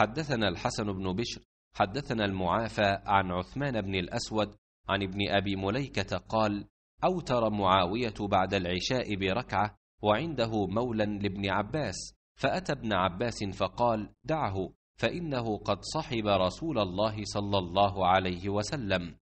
حدثنا الحسن بن بشر حدثنا المعافى عن عثمان بن الأسود عن ابن أبي مليكة قال أوتر معاوية بعد العشاء بركعة وعنده مولى لابن عباس فأتى ابن عباس فقال دعه فإنه قد صحب رسول الله صلى الله عليه وسلم